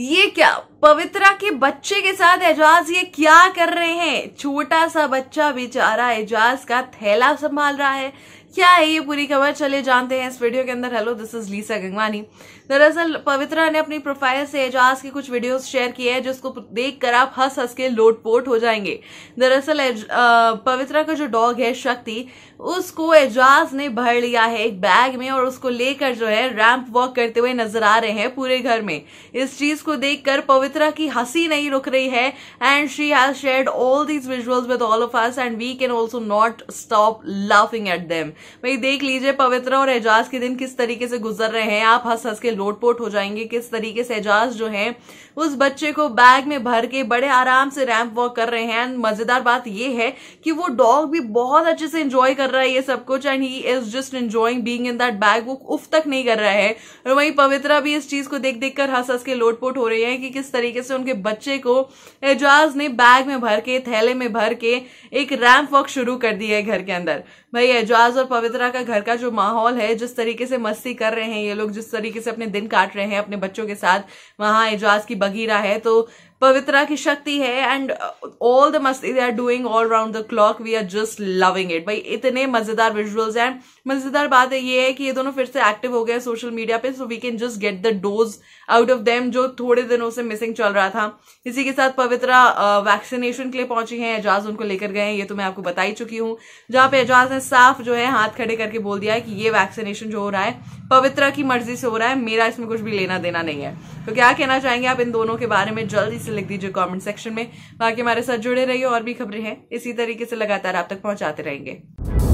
ये क्या पवित्रा के बच्चे के साथ एजाज ये क्या कर रहे हैं छोटा सा बच्चा बेचारा एजाज का थैला संभाल रहा है क्या है ये पूरी खबर चले जानते हैं इस वीडियो के अंदर hello this is Lisa Gangwani दरअसल पवित्रा ने अपनी प्रोफाइल से एजाज के कुछ वीडियोस शेयर किए हैं जिसको देखकर आप हंस हंस के लोटपोट हो जाएंगे दरअसल पवित्रा का जो डॉग है शक्ति उसको एजाज ने भर लिया है एक बैग में और उसको लेकर जो है रैंप वॉक करते हुए नजर आ रहे हैं पूरे घर में इस चीज को देखकर पवित्र मित्रा की हंसी नहीं रुक रही है and she has shared all these visuals with all of us and we can also not stop laughing at them भाई देख लीजिए पवित्रा और एजाज के दिन किस तरीके से गुजर रहे हैं आप हंस हंस के लोटपोट हो जाएंगे किस तरीके से एजाज जो है उस बच्चे को बैग में भर के बड़े आराम से रैम्प वॉक कर रहे हैं एंड मजेदार बात यह है कि वो डॉग भी बहुत अच्छे से इंजॉय कर रहा है ये सब कुछ and he is just enjoying being in that bag वो उफ तक नहीं कर रहा है और वहीं पवित्रा भी इस चीज को देख देख कर हंस हंस के लोटपोट हो रही है कि किस तरीके से उनके बच्चे को एजाज ने बैग में भर के थैले में भर के एक रैम्प वॉक शुरू कर दिया है घर के अंदर भाई एजाज और पवित्रा का घर का जो माहौल है जिस तरीके से मस्ती कर रहे हैं ये लोग जिस तरीके से अपने दिन काट रहे हैं अपने बच्चों के साथ वहां एजाज की बगीरा है तो पवित्रा की शक्ति है एंड ऑल द मस्ती they are doing all round the clock we are just loving it भाई इतने मजेदार विजुअल्स एंड मजेदार बात ये है कि ये दोनों फिर से एक्टिव हो गए सोशल मीडिया पे so we can just get the dose out of them जो थोड़े दिनों से मिसिंग चल रहा था इसी के साथ पवित्रा वैक्सीनेशन uh, के लिए पहुंची है एजाज उनको लेकर गए हैं ये तो मैं आपको बता ही चुकी हूँ जहां पे एजाज ने साफ जो है हाथ खड़े करके बोल दिया है कि ये वैक्सीनेशन जो हो रहा है पवित्रा की मर्जी से हो रहा है मेरा इसमें कुछ भी लेना देना नहीं है तो क्या कहना चाहेंगे आप इन दोनों के बारे में जल्दी से से लिख दीजिए कमेंट सेक्शन में बाकी हमारे साथ जुड़े रहिए और भी खबरें हैं इसी तरीके से लगातार आप तक पहुंचाते रहेंगे